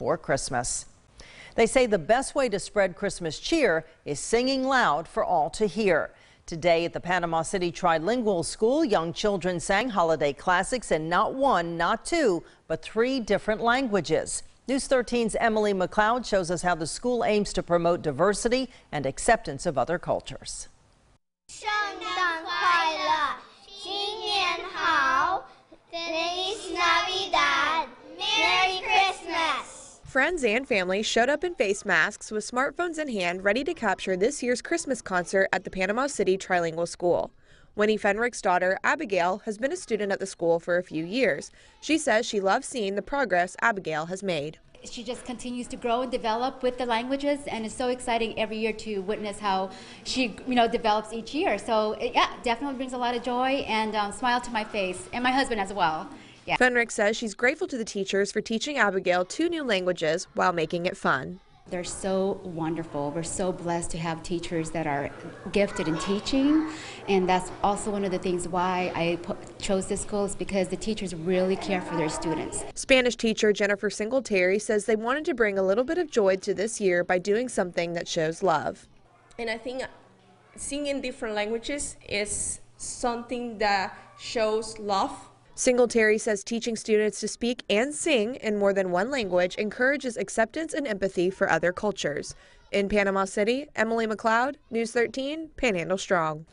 before Christmas. They say the best way to spread Christmas cheer is singing loud for all to hear. Today at the Panama City Trilingual School, young children sang holiday classics in not one, not two, but three different languages. News 13's Emily McLeod shows us how the school aims to promote diversity and acceptance of other cultures. Friends and family showed up in face masks with smartphones in hand, ready to capture this year's Christmas concert at the Panama City Trilingual School. Winnie Fenrick's daughter, Abigail, has been a student at the school for a few years. She says she loves seeing the progress Abigail has made. She just continues to grow and develop with the languages, and it's so exciting every year to witness how she, you know, develops each year. So, it, yeah, definitely brings a lot of joy and um, smile to my face, and my husband as well. Yeah. Fenrick says she's grateful to the teachers for teaching Abigail two new languages while making it fun. They're so wonderful. We're so blessed to have teachers that are gifted in teaching. And that's also one of the things why I chose this school is because the teachers really care for their students. Spanish teacher Jennifer Singletary says they wanted to bring a little bit of joy to this year by doing something that shows love. And I think singing different languages is something that shows love Singletary says teaching students to speak and sing in more than one language encourages acceptance and empathy for other cultures. In Panama City, Emily McLeod, News 13, Panhandle Strong.